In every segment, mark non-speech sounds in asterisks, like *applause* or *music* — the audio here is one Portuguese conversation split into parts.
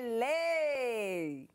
Belém.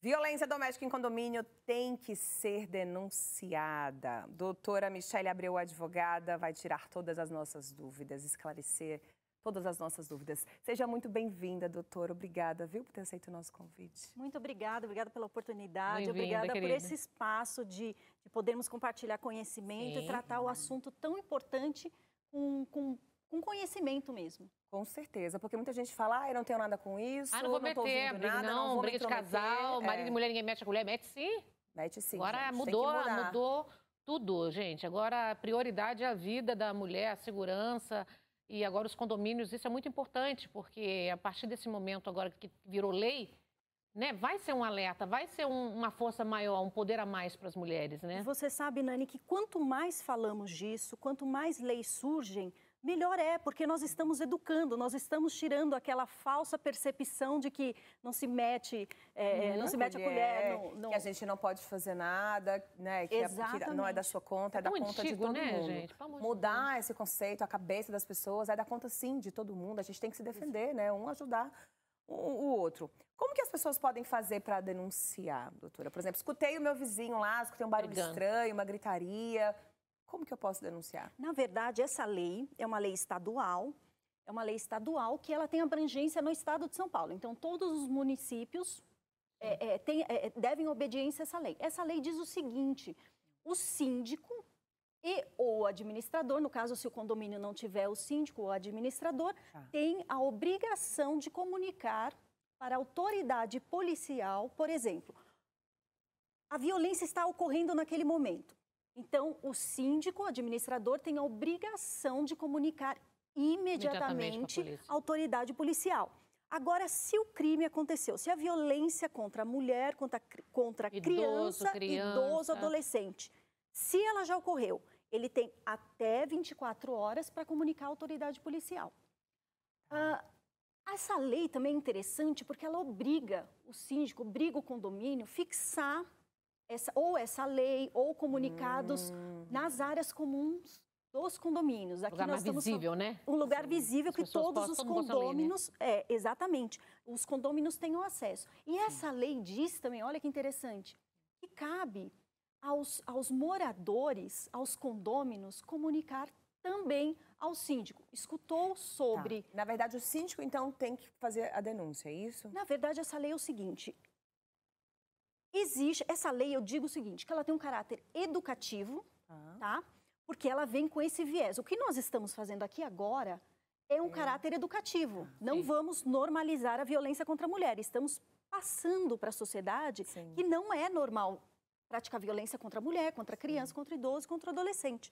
Violência doméstica em condomínio tem que ser denunciada. Doutora Michelle Abreu, advogada, vai tirar todas as nossas dúvidas, esclarecer todas as nossas dúvidas. Seja muito bem-vinda, doutora. Obrigada, viu, por ter aceito o nosso convite. Muito obrigada, obrigada pela oportunidade, obrigada querida. por esse espaço de, de podermos compartilhar conhecimento Sim. e tratar o assunto tão importante com, com com conhecimento mesmo. Com certeza, porque muita gente fala, ah, eu não tenho nada com isso, ah, não, vou meter, não tô ouvindo briga, nada, não, não briga de casal, é. marido e mulher, ninguém mete a mulher mete sim. Mete sim. Agora gente, mudou, mudou tudo, gente. Agora a prioridade é a vida da mulher, a segurança e agora os condomínios, isso é muito importante, porque a partir desse momento agora que virou lei, né, vai ser um alerta, vai ser um, uma força maior, um poder a mais para as mulheres, né? Você sabe, Nani, que quanto mais falamos disso, quanto mais leis surgem, Melhor é, porque nós estamos educando, nós estamos tirando aquela falsa percepção de que não se mete, é, é, é não se mete a colher. Que a gente não pode fazer nada, né? Que, A, é que não é da sua conta, é, é da conta antigo, de todo né, mundo. Gente? Mudar esse conceito, a cabeça das pessoas, é da conta sim de todo mundo. A gente tem que se defender, Isso. né? Um ajudar o, o outro. Como que as pessoas podem fazer para denunciar, doutora? Por exemplo, escutei o meu vizinho lá, escutei um barulho Brigando. estranho, uma gritaria como que eu posso denunciar? Na verdade, essa lei é uma lei estadual, é uma lei estadual que ela tem abrangência no estado de São Paulo. Então, todos os municípios é, é, tem, é, é devem obediência a essa lei. Essa lei diz o seguinte: o síndico e o administrador, no caso, se o condomínio não tiver o síndico ou o administrador, ah. tem a obrigação de comunicar para a autoridade policial, por exemplo, a violência está ocorrendo naquele momento. Então, o síndico, o administrador, tem a obrigação de comunicar imediatamente, imediatamente à autoridade policial. Agora, se o crime aconteceu, se a violência contra a mulher, contra, contra idoso, criança, criança, idoso, adolescente, se ela já ocorreu, ele tem até 24 horas para comunicar à autoridade policial. Tá. Ah, essa lei também é interessante porque ela obriga o síndico, obriga o condomínio fixar essa, ou essa lei ou comunicados hum. nas áreas comuns dos condomínios. Aqui lugar nós mais estamos visível, né? Um lugar Sim. visível As que todos os todo condôminos, né? é, exatamente, os condôminos tenham acesso. E essa lei diz também, olha que interessante, que cabe aos, aos moradores, aos condôminos, comunicar também ao síndico. Escutou tá. sobre. Tá. Na verdade, o síndico, então, tem que fazer a denúncia, é isso? Na verdade, essa lei é o seguinte: Existe, essa lei, eu digo o seguinte, que ela tem um caráter educativo, ah. tá? Porque ela vem com esse viés. O que nós estamos fazendo aqui agora é um é. caráter educativo. Ah, não vamos normalizar a violência contra a mulher. Estamos passando para a sociedade sim. que não é normal praticar violência contra a mulher, contra a criança, sim. contra idoso, contra adolescente.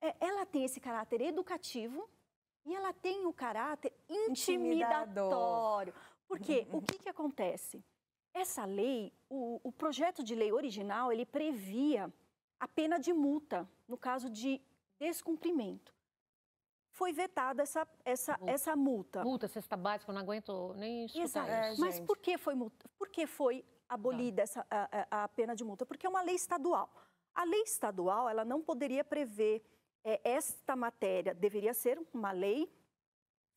É, ela tem esse caráter educativo e ela tem o caráter intimidatório. Porque *laughs* o que, que acontece? Essa lei, o, o projeto de lei original, ele previa a pena de multa no caso de descumprimento. Foi vetada essa, essa, multa. essa multa. Multa, cesta básica, eu não aguento nem escutar Exato. É, Mas por que foi, por que foi abolida tá. essa, a, a, pena de multa? Porque é uma lei estadual. A lei estadual, ela não poderia prever é, esta matéria, deveria ser uma lei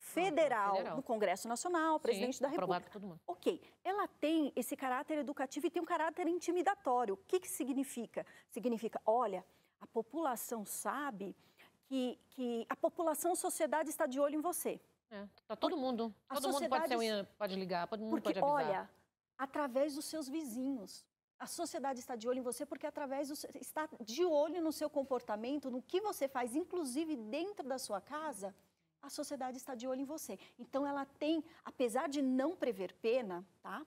é federal, federal. Congresso Nacional, presidente Sim, da República. todo mundo. Ok. Ela tem esse caráter educativo e tem um caráter intimidatório. O que, que significa? Significa, olha, a população sabe que, que a população, a sociedade está de olho em você. É, tá todo mundo. A todo mundo pode, um, pode, ligar, todo mundo porque, pode avisar. Olha, através dos seus vizinhos. A sociedade está de olho em você porque através do, está de olho no seu comportamento, no que você faz, inclusive dentro da sua casa a sociedade está de olho em você. Então, ela tem, apesar de não prever pena, tá?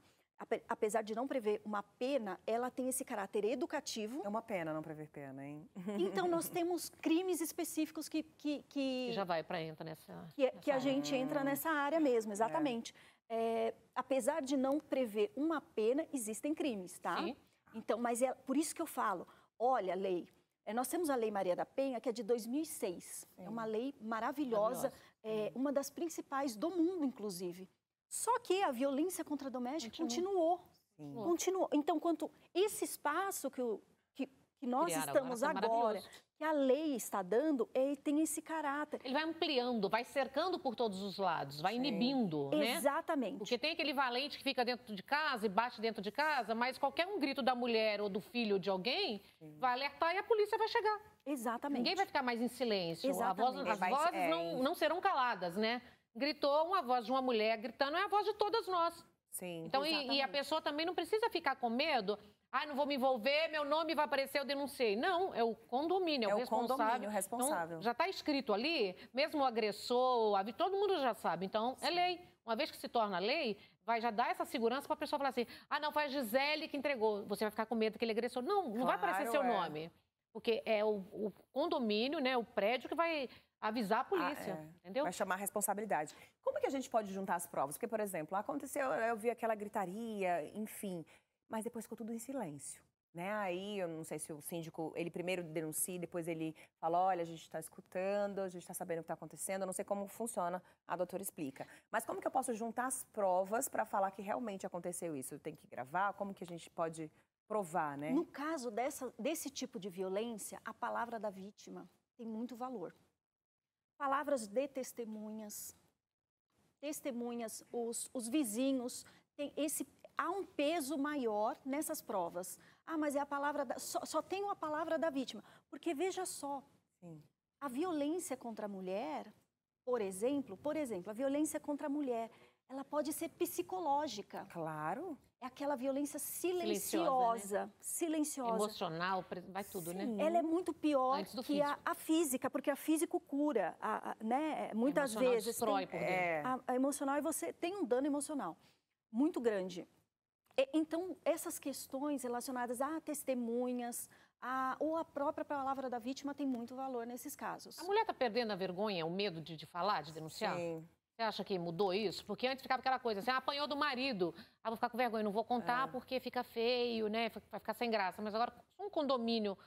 Apesar de não prever uma pena, ela tem esse caráter educativo. É uma pena não prever pena, hein? *laughs* Então, nós temos crimes específicos que. Que, que, que já vai para entra nessa. Que, nessa é, que a gente entra nessa área mesmo, é. exatamente. É. É, apesar de não prever uma pena, existem crimes, tá? Sim. Então, mas é por isso que eu falo: olha, lei, é, nós temos a Lei Maria da Penha, que é de 2006. Sim. É uma lei maravilhosa, maravilhosa, é, uma das principais do mundo, inclusive. Só que a violência contra a doméstica continuou. Continuou. continuou. Então, quanto esse espaço que, o, que, que nós Criaram, estamos tá agora, a lei está dando é, tem esse caráter. Ele vai ampliando, vai cercando por todos os lados, vai Sim. inibindo, né? Exatamente. Porque tem aquele valente que fica dentro de casa e bate dentro de casa, mas qualquer um grito da mulher ou do filho de alguém Sim. vai alertar e a polícia vai chegar. Exatamente. Ninguém vai ficar mais em silêncio. Voz, as vai, vozes é... não, não serão caladas, né? Gritou uma voz de uma mulher gritando, é a voz de todas nós. Sim, então, e, e, a pessoa também não precisa ficar com medo. Ah, não vou me envolver, meu nome vai aparecer, eu denunciei. Não, é o condomínio, é, é o, o responsável. Condomínio então, responsável. Então, já está escrito ali, mesmo o agressor, todo mundo já sabe. Então, é Sim. é lei. Uma vez que se torna lei, vai já dar essa segurança para a pessoa falar assim: ah, não, foi a Gisele que entregou. Você vai ficar com medo ele agressou. Não, não claro, vai aparecer seu é. nome. Porque é o, o, condomínio, né, o prédio que vai avisar a polícia, ah, é. entendeu? Vai chamar a responsabilidade. Como é que a gente pode juntar as provas? Porque, por exemplo, aconteceu, eu vi aquela gritaria, enfim mas depois ficou tudo em silêncio. Né? Aí, eu não sei se o síndico, ele primeiro denuncia, depois ele fala, olha, a gente está escutando, a gente está sabendo o que está acontecendo, eu não sei como funciona, a doutora explica. Mas como que eu posso juntar as provas para falar que realmente aconteceu isso? Tem que gravar? Como que a gente pode provar, né? No caso dessa, desse tipo de violência, a palavra da vítima tem muito valor. Palavras de testemunhas, testemunhas, os, os vizinhos, tem esse, há um peso maior nessas provas. Ah, mas é a palavra da... só, só tem uma palavra da vítima. Porque veja só, Sim. a violência contra a mulher, por exemplo, por exemplo, a violência contra a mulher, ela pode ser psicológica. Claro. É aquela violência silenciosa, silenciosa. Né? silenciosa. Emocional, vai tudo, né? Sim. né? Ela é muito pior que a, a física, porque a física cura, a, a, né? Muitas a vezes. Destrói tem, por É... A, a emocional e você tem um dano emocional muito grande. É, então, essas questões relacionadas a testemunhas, a, ou a própria palavra da vítima tem muito valor nesses casos. A mulher está perdendo a vergonha, o medo de, de falar, de denunciar? Sim. Você acha que mudou isso? Porque antes ficava aquela coisa, assim, ah, apanhou do marido, ah, vou ficar com vergonha, não vou contar é. porque fica feio, né? Vai ficar sem graça. Mas agora, um condomínio,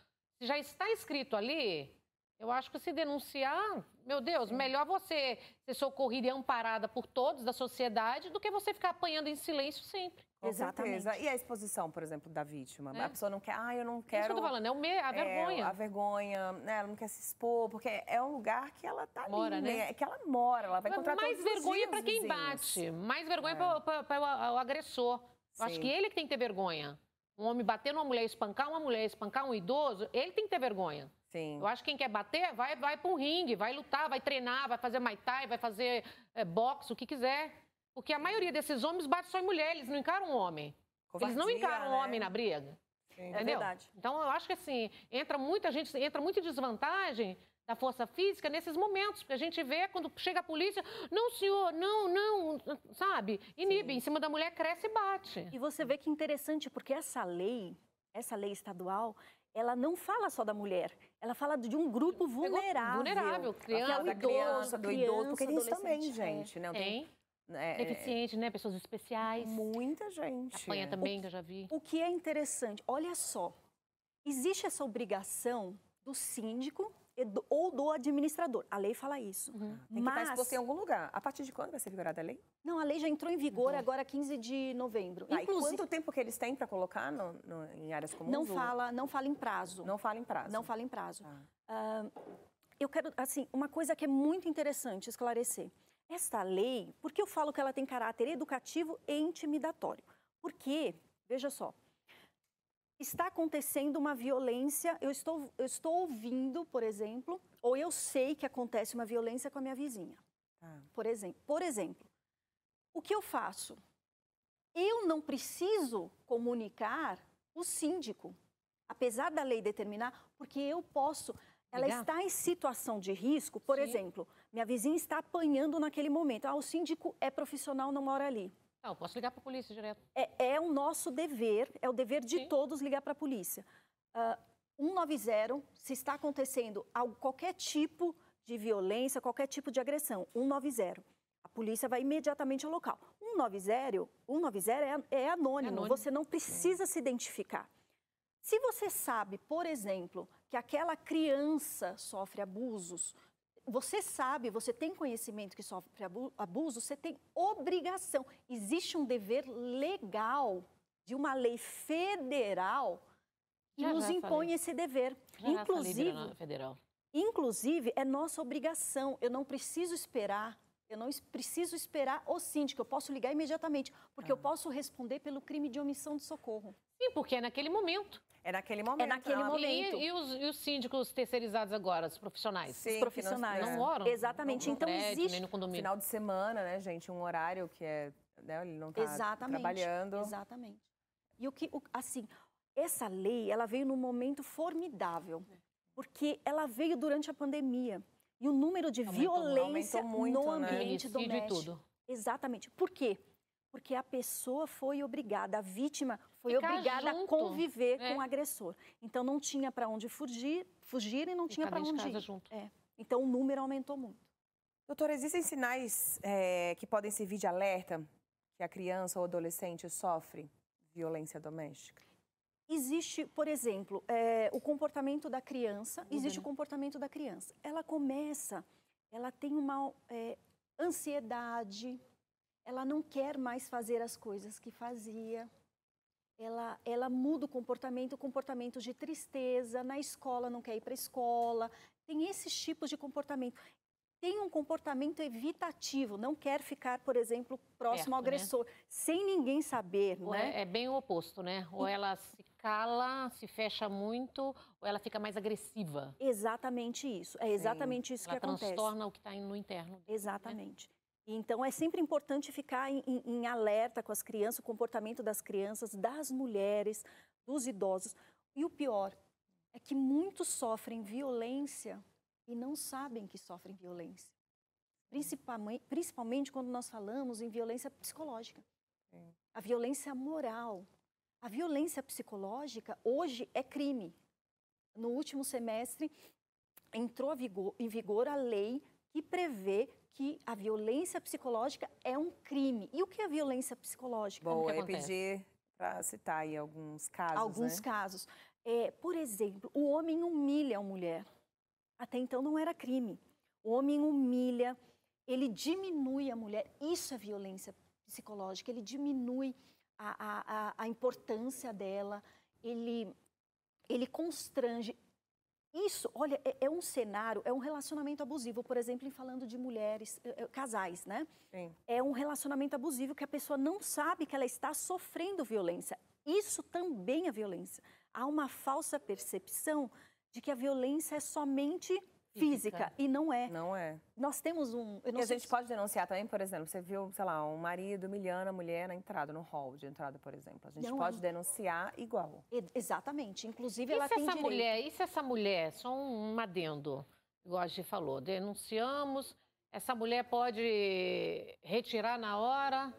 se já está escrito ali, eu acho que se denunciar, meu Deus, Sim. melhor você ser socorrida e amparada por todos da sociedade do que você ficar apanhando em silêncio sempre. Com Exatamente. Certeza. E a exposição, por exemplo, da vítima. É. A pessoa não quer, ah, eu não quero. É isso que eu tô falando, é a é, vergonha. É, a vergonha, né? Ela não quer se expor, porque é um lugar que ela tá mora, ali, né? né? É que ela mora, ela vai encontrar Mas Mais vergonha para quem bate, mais vergonha é. para o agressor. Eu Acho que ele que tem que ter vergonha. Um homem bater numa mulher, espancar uma mulher, espancar um idoso, ele tem que ter vergonha. Sim. Eu acho que quem quer bater vai, vai para um ringue, vai lutar, vai treinar, vai fazer muay thai, vai fazer é, boxe, o que quiser. Porque a maioria desses homens bate só em mulher, eles não encaram um homem. Covardia, eles não encaram um né? homem na briga. Sim, entendeu? É verdade. Então eu acho que assim, entra muita gente, entra muita desvantagem da força física nesses momentos, porque a gente vê quando chega a polícia, não, senhor, não, não, sabe? Inibe, Sim. em cima da mulher cresce e bate. E você vê que interessante, porque essa lei, essa lei estadual, ela não fala só da mulher, ela fala de um grupo vulnerável. Vulnerável, criança, que é o idoso, criança, do idoso, porque tem é é isso também, gente, né? Tem, é, né? Pessoas especiais. Muita gente. Apanha também, o, que eu já vi. O que é interessante, olha só, existe essa obrigação do síndico ou do administrador. A lei fala isso. Uhum. Ah, tem que Mas... estar exposto em algum lugar. A partir de quando vai ser vigorada a lei? Não, a lei já entrou em vigor uhum. agora 15 de novembro. Tá, Inclusive... E quanto tempo que eles têm para colocar no, no, em áreas comuns? Não fala, não fala em prazo. Não fala em prazo. Não fala em prazo. Ah. Uh, eu quero, assim, uma coisa que é muito interessante esclarecer. Esta lei, por que eu falo que ela tem caráter educativo e intimidatório? Porque, veja só, está acontecendo uma violência, eu estou, eu estou ouvindo, por exemplo, ou eu sei que acontece uma violência com a minha vizinha. Ah. Por, exemplo, por exemplo, o que eu faço? Eu não preciso comunicar o síndico, apesar da lei determinar, porque eu posso. Ela Legal. está em situação de risco, por Sim. exemplo, minha vizinha está apanhando naquele momento. Ah, o síndico é profissional, não mora ali. Não, ah, eu posso ligar para a polícia direto. É, é, o nosso dever, é o dever de Sim. todos ligar para a polícia. Uh, ah, 190, se está acontecendo qualquer tipo de violência, qualquer tipo de agressão, 190. A polícia vai imediatamente ao local. 190, 190 é, é anônimo, é anônimo. você não precisa se identificar. Se você sabe, por exemplo, que aquela criança sofre abusos, você sabe, você tem conhecimento que sofre abuso, você tem obrigação. Existe um dever legal de uma lei federal que já nos já impõe falei. esse dever. Já inclusive, já federal. inclusive, é nossa obrigação. Eu não preciso esperar. Eu não preciso esperar o síndico, eu posso ligar imediatamente, porque ah. eu posso responder pelo crime de omissão de socorro. Sim, porque é naquele momento. É naquele é momento. É naquele não, momento. E, e, os, e, os, síndicos terceirizados agora, os profissionais? Sim, os profissionais. É. Não, não moram? Exatamente. Não, então prédio, existe. No condomínio. Final de semana, né, gente? Um horário que é. Né, ele não está trabalhando. Exatamente. E o que. O, assim, essa lei, ela veio num momento formidável. É. Porque ela veio durante a pandemia. E o número de aumentou, violência aumentou muito, no né? ambiente né? doméstico. E tudo. Exatamente. Por quê? Porque a pessoa foi obrigada, a vítima fui obrigada junto. a conviver é. com o agressor. Então não tinha para onde fugir, fugir e não tinha para onde ir. Junto. É. Então o número aumentou muito. Doutora, existem sinais é, que podem servir de alerta que a criança ou adolescente sofre violência doméstica? Existe, por exemplo, é, o comportamento da criança, uhum. existe né? o comportamento da criança. Ela começa, ela tem uma é, ansiedade, ela não quer mais fazer as coisas que fazia, ela, ela muda o comportamento, comportamento de tristeza, na escola não quer ir para a escola, tem esses tipos de comportamento. Tem um comportamento evitativo, não quer ficar, por exemplo, próximo ao né? agressor, né? sem ninguém saber, ou né? É, é bem o oposto, né? Ou ela se cala, se fecha muito, ou ela fica mais agressiva. Exatamente isso, é, é exatamente Sim. isso ela que acontece. Ela transtorna o que está no interno. Né? Exatamente. Né? Então, é sempre importante ficar em, em, em, alerta com as crianças, o comportamento das crianças, das mulheres, dos idosos. E o pior é que muitos sofrem violência e não sabem que sofrem violência. Principalmente, principalmente quando nós falamos em violência psicológica. Sim. É. A violência moral. A violência psicológica hoje é crime. No último semestre, entrou vigor, em vigor a lei que prevê que a violência psicológica é um crime. E o que é violência psicológica? Bom, é pedir para citar aí alguns casos. Alguns né? casos. É, por exemplo, o homem humilha a mulher. Até então não era crime. O homem humilha, ele diminui a mulher. Isso é violência psicológica. Ele diminui a, a, a importância dela, ele, ele constrange. Isso, olha, é, é, um cenário, é um relacionamento abusivo, por exemplo, em falando de mulheres, eh, eh, casais, né? Sim. É um relacionamento abusivo que a pessoa não sabe que ela está sofrendo violência. Isso também é violência. Há uma falsa percepção de que a violência é somente física. E não é. Não é. Nós temos um. e a gente se... pode denunciar também, por exemplo, você viu, sei lá, um marido humilhando a mulher na entrada, no hall de entrada, por exemplo. A gente não é pode denunciar igual. E, exatamente. Inclusive, e ela tem essa direito. mulher, E se essa mulher, só um adendo, igual a gente falou, denunciamos, essa mulher pode retirar na hora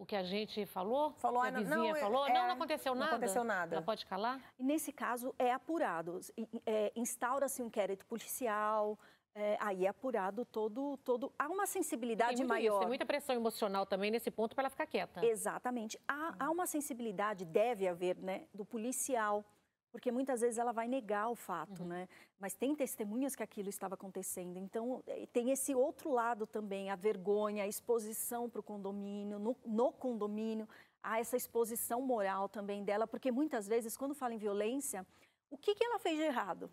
o que a gente falou? Falou, que a vizinha não, é, falou? É, não, não é, aconteceu nada. Não aconteceu nada. Ela pode calar? E nesse caso, é apurado. É, Instaura-se um inquérito policial, é, aí é apurado todo, todo. Há uma sensibilidade tem maior. Isso, tem muita pressão emocional também nesse ponto para ela ficar quieta. Exatamente. Há, hum. há uma sensibilidade, deve haver, né, do policial porque muitas vezes ela vai negar o fato, uhum. né? Mas tem testemunhas que aquilo estava acontecendo. Então, eh, tem esse outro lado também, a vergonha, a exposição para o condomínio, no, no, condomínio, há essa exposição moral também dela, porque muitas vezes, quando fala em violência, o que, que ela fez de errado?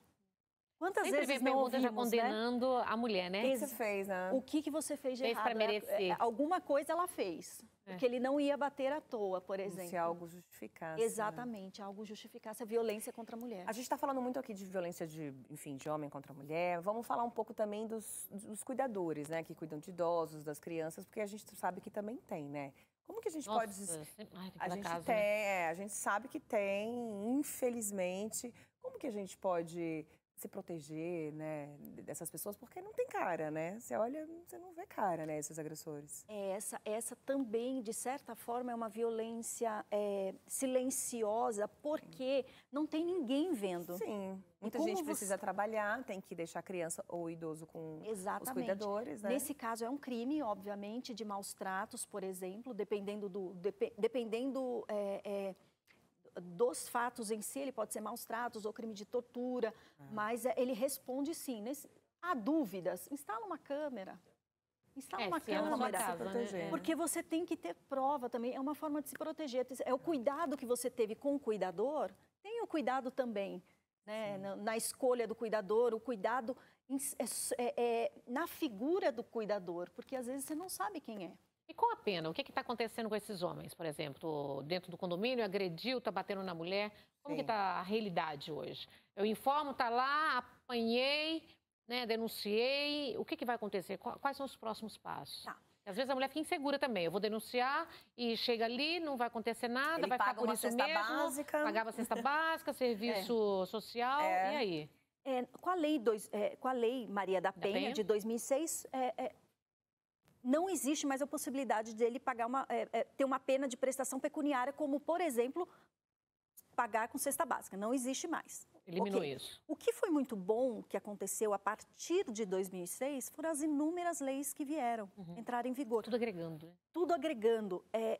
Quantas Sempre vezes vem não ouvimos, já né? condenando né? a mulher, né? O que você fez, né? O que, que você fez de fez errado? Fez é, para merecer. Alguma coisa ela fez. É. Porque ele não ia bater à toa, por exemplo. Se algo justificasse. Né? Exatamente, né? algo justificasse a violência contra a mulher. A gente está falando muito aqui de violência de, enfim, de homem contra a mulher. Vamos falar um pouco também dos, dos cuidadores, né? Que cuidam de idosos, das crianças, porque a gente sabe que também tem, né? Como que a gente Nossa, pode. Ai, a gente casa, né? tem, né? a gente sabe que tem, infelizmente. Como que a gente pode se proteger, né, dessas pessoas, porque não tem cara, né? Você olha, você não vê cara, né, esses agressores. É, essa, essa também, de certa forma, é uma violência é, silenciosa, porque não tem ninguém vendo. Sim. Muita gente você... precisa trabalhar, tem que deixar a criança ou idoso com Exatamente. os cuidadores, né? Nesse caso é um crime, obviamente, de maus tratos, por exemplo, dependendo do dep dependendo é, é dos fatos em si, ele pode ser maus tratos ou crime de tortura, ah. mas é, ele responde sim. há dúvidas, instala uma câmera. Instala é, uma é câmera. Casa, né? proteger, né? porque você tem que ter prova também, é uma forma de se proteger. É o cuidado que você teve com o cuidador, tem o cuidado também. Né, na, na, escolha do cuidador, o cuidado em, é, é, é, na figura do cuidador, porque às vezes você não sabe quem é. E com a pena, o que é está acontecendo com esses homens, por exemplo? Dentro do condomínio, agrediu, está batendo na mulher. Como Sim. que está a realidade hoje? Eu informo, está lá, apanhei, né, denunciei. O que, é que vai acontecer? Quais são os próximos passos? Tá. Às vezes a mulher fica insegura também. Eu vou denunciar e chega ali, não vai acontecer nada, Ele vai paga ficar por uma isso cesta mesmo. Básica. Pagava cesta *laughs* básica, serviço é. social, é. e aí? É, com, a lei dois, é, com a lei Maria da, da Penha, Penha, de 2006, não existe mais a possibilidade dele pagar uma, é, é, ter uma pena de prestação pecuniária, como, por exemplo, pagar com cesta básica. Não existe mais. Eliminou okay. isso. O que foi muito bom que aconteceu a partir de 2006 foram as inúmeras leis que vieram uhum. entrar em vigor. Tudo agregando. né? Tudo agregando. É,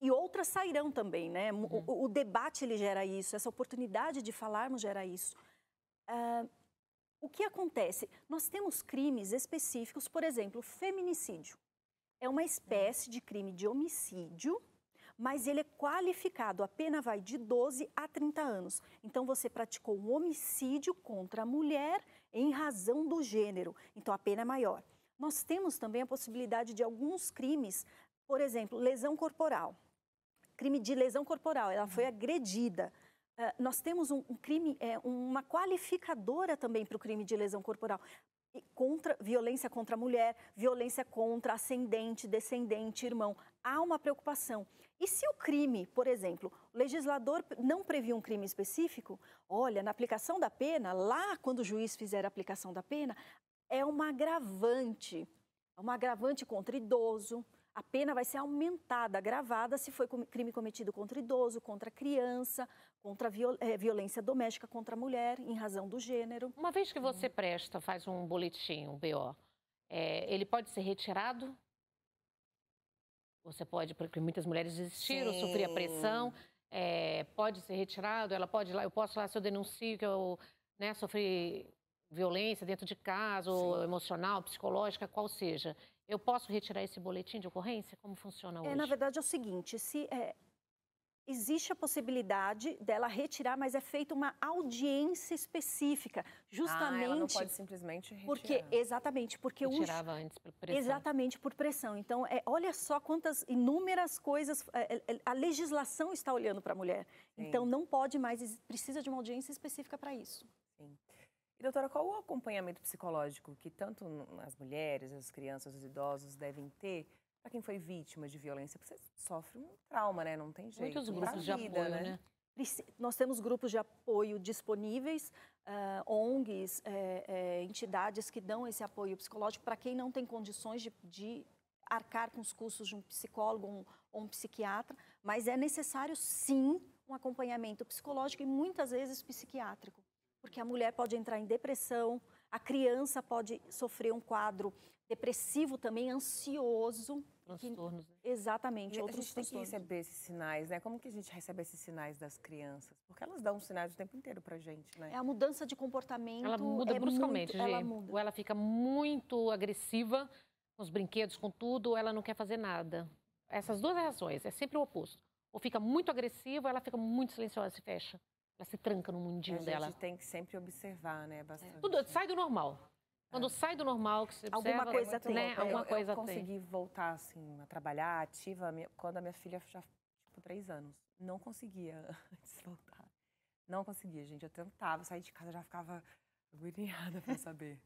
e outras sairão também, né? Uhum. O, o, debate ele gera isso, essa oportunidade de falarmos gera isso. Uh, o que acontece? Nós temos crimes específicos, por exemplo, feminicídio. É uma espécie de crime de homicídio, mas ele é qualificado, a pena vai de 12 a 30 anos. Então você praticou um homicídio contra a mulher em razão do gênero, então a pena é maior. Nós temos também a possibilidade de alguns crimes, por exemplo, lesão corporal. Crime de lesão corporal, ela foi uhum. agredida. Ah, nós temos um crime, é, uma qualificadora também para o crime de lesão corporal contra violência contra a mulher, violência contra ascendente, descendente, irmão. Há uma preocupação. E se o crime, por exemplo, o legislador não previu um crime específico, olha, na aplicação da pena, lá quando o juiz fizer a aplicação da pena, é uma agravante. É uma agravante contra idoso. A pena vai ser aumentada, agravada se foi crime cometido contra idoso, contra criança, contra a viol é, violência doméstica contra a mulher em razão do gênero. Uma vez que você uhum. presta, faz um boletim, um BO, é, ele pode ser retirado? Você pode, porque muitas mulheres desistiram, Sim. sofriam pressão, é, pode ser retirado, ela pode ir lá, eu posso lá se eu denuncio que eu né, sofri violência dentro de casa, ou emocional, psicológica, qual seja. Eu posso retirar esse boletim de ocorrência? Como funciona hoje? É, na verdade é o seguinte, se é, existe a possibilidade dela retirar, mas é feita uma audiência específica, justamente. Ah, ela não pode simplesmente retirar. Porque exatamente, porque Retirava tirava antes por pressão. Exatamente por pressão. Então, é, olha só quantas inúmeras coisas é, é, é a legislação está olhando para a mulher. Sim. Então, não pode mais, precisa de uma audiência específica para isso. Sim. E, doutora, qual o acompanhamento psicológico que tanto as mulheres, as crianças, os idosos devem ter para quem foi vítima de violência, você sofre um trauma, né? Não tem jeito. Muitos grupos vida, de apoio, né? né? Nós temos grupos de apoio disponíveis, uh, ONGs, eh, eh, entidades que dão esse apoio psicológico para quem não tem condições de, de, arcar com os custos de um psicólogo ou um psiquiatra, mas é necessário sim um acompanhamento psicológico e muitas vezes psiquiátrico, porque a mulher pode entrar em depressão, a criança pode sofrer um quadro depressivo também, ansioso. Transtornos. Que, né? exatamente. E outros a gente tem que receber esses sinais, né? Como que a gente recebe esses sinais das crianças? Porque elas dão sinais o tempo inteiro pra gente, né? É a mudança de comportamento. Ela muda é bruscamente, muito, ela muda. Ou ela fica muito agressiva com os brinquedos, com tudo, ou ela não quer fazer nada. Essas duas é reações, é sempre o oposto. Ou fica muito agressiva, ou ela fica muito silenciosa, se fecha. Ela se tranca no mundinho dela. A gente dela. tem que sempre observar, né? Bastante. Tudo sai do normal. Quando é. sai do normal, que você observa, né, Alguma coisa tem. Né? Alguma eu, coisa eu consegui tem. voltar, assim, a trabalhar ativa quando a minha filha já, tipo, três anos. Não conseguia *laughs* antes voltar. Não conseguia, gente. Eu tentava sair de casa, já ficava agoniada pra saber.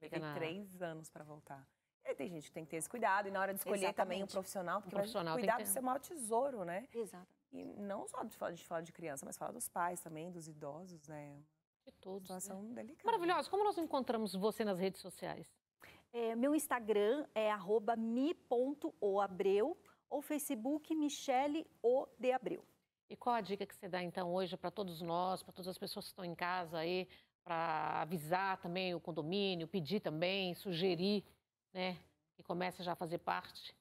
Peguei *laughs* na... três anos para voltar. E tem gente que tem que ter esse cuidado. E na hora de escolher Exatamente. também o um profissional, porque o profissional cuidar ser o maior tesouro, né? Exato. E não só de, de falar de criança, mas falar dos pais também, dos idosos, né? De todos. Né? Situação né? delicada. Maravilhosa. Como nós encontramos você nas redes sociais? É, meu Instagram é mi.oabreu ou Facebook Michele O de Abreu. E qual a dica que você dá então hoje para todos nós, para todas as pessoas que estão em casa aí, para avisar também o condomínio, pedir também, sugerir, né, que comece já a fazer parte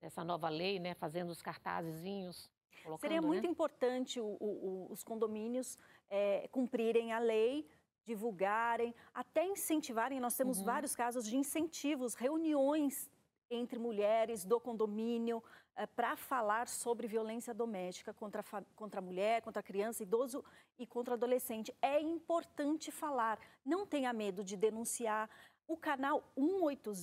dessa nova lei, né, fazendo os cartazinhos. Colocando, Seria né? muito né? importante o, o, os condomínios é, cumprirem a lei, divulgarem, até incentivarem. Nós temos uhum. vários casos de incentivos, reuniões entre mulheres do condomínio é, para falar sobre violência doméstica contra, contra a mulher, contra a criança, idoso e contra adolescente. É importante falar. Não tenha medo de denunciar. O canal 180,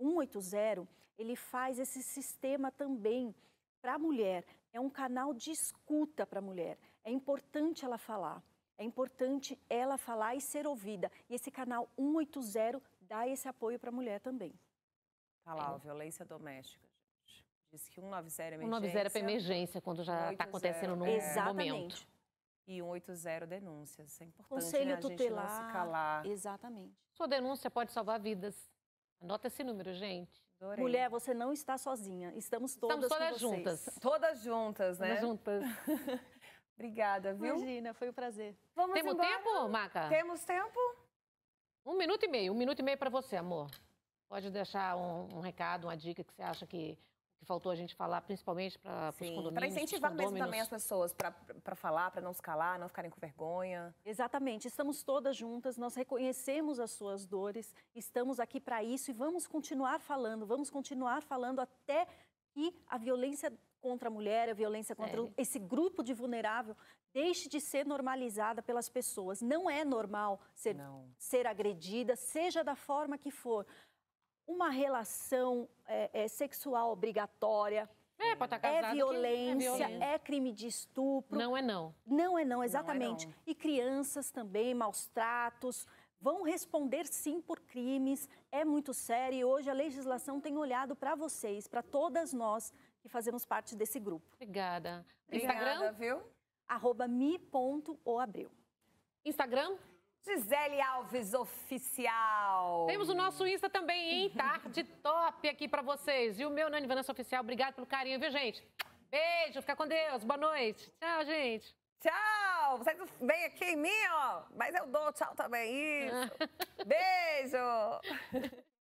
180, ele faz esse sistema também para a mulher, é um canal de escuta para a mulher. É importante ela falar, é importante ela falar e ser ouvida. E esse canal 180 dá esse apoio para a mulher também. Tá lá, é. violência doméstica. Gente. Diz que 190 é emergência. 190 é para emergência, quando já está acontecendo no Exatamente. momento. E 180 denúncias. É importante né, Conselho né? tutelar. a gente não se calar. Exatamente. Sua denúncia pode salvar vidas. Anota esse número, gente. Adorei. Mulher, você não está sozinha. Estamos todas, Estamos todas juntas. *laughs* Todas juntas, né? Todas juntas. *laughs* Obrigada, viu? Imagina, foi um prazer. Vamos Temos embora. tempo, Maca? Temos tempo? Um minuto e meio. Um minuto e meio para você, amor. Pode deixar um, um recado, uma dica que você acha que que faltou a gente falar, principalmente para os condomínios. Para incentivar mesmo também as pessoas para falar, para não se calar, não ficarem com vergonha. Exatamente, estamos todas juntas, nós reconhecemos as suas dores, estamos aqui para isso e vamos continuar falando, vamos continuar falando até que a violência contra a mulher, a violência contra é. esse grupo de vulnerável deixe de ser normalizada pelas pessoas. Não é normal ser, não. ser agredida, seja da forma que for uma relação é, é, sexual obrigatória. É, pode tá é estar é, violência, é violência, é crime de estupro. Não é não. Não é não, exatamente. Não é não. E crianças também, maus tratos, vão responder sim por crimes. É muito sério e hoje a legislação tem olhado para vocês, para todas nós que fazemos parte desse grupo. Obrigada. Obrigada, Instagram? viu? Arroba Instagram? Gisele Alves Oficial. Temos o nosso Insta também, hein? Tarde tá *laughs* top aqui para vocês. E o meu, Nani é Vanessa Oficial. Obrigado pelo carinho, viu, gente? Beijo, fica com Deus. Boa noite. Tchau, gente. Tchau! Vocês vem aqui em mim, ó. Mas eu dou tchau também, isso. *laughs* Beijo!